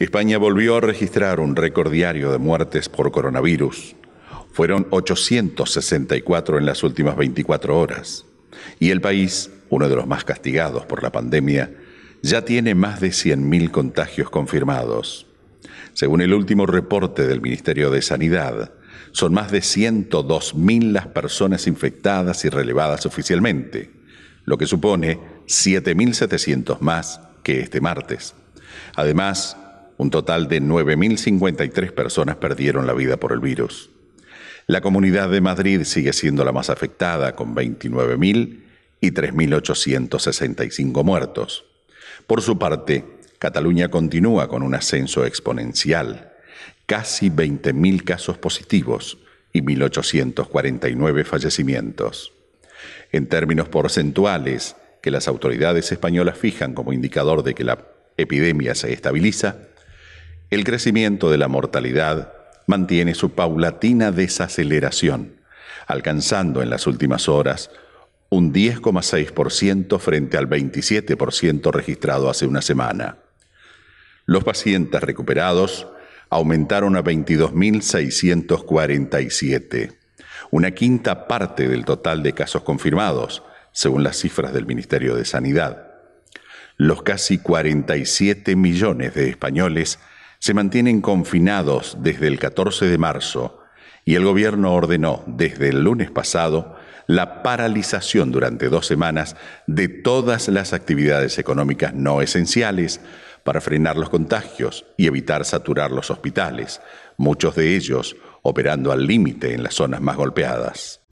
España volvió a registrar un récord diario de muertes por coronavirus. Fueron 864 en las últimas 24 horas. Y el país, uno de los más castigados por la pandemia, ya tiene más de 100.000 contagios confirmados. Según el último reporte del Ministerio de Sanidad, son más de 102.000 las personas infectadas y relevadas oficialmente, lo que supone 7.700 más que este martes. Además, un total de 9.053 personas perdieron la vida por el virus. La comunidad de Madrid sigue siendo la más afectada, con 29.000 y 3.865 muertos. Por su parte, Cataluña continúa con un ascenso exponencial. Casi 20.000 casos positivos y 1.849 fallecimientos. En términos porcentuales que las autoridades españolas fijan como indicador de que la epidemia se estabiliza, el crecimiento de la mortalidad mantiene su paulatina desaceleración, alcanzando en las últimas horas un 10,6% frente al 27% registrado hace una semana. Los pacientes recuperados aumentaron a 22.647, una quinta parte del total de casos confirmados, según las cifras del Ministerio de Sanidad. Los casi 47 millones de españoles se mantienen confinados desde el 14 de marzo y el gobierno ordenó desde el lunes pasado la paralización durante dos semanas de todas las actividades económicas no esenciales para frenar los contagios y evitar saturar los hospitales, muchos de ellos operando al límite en las zonas más golpeadas.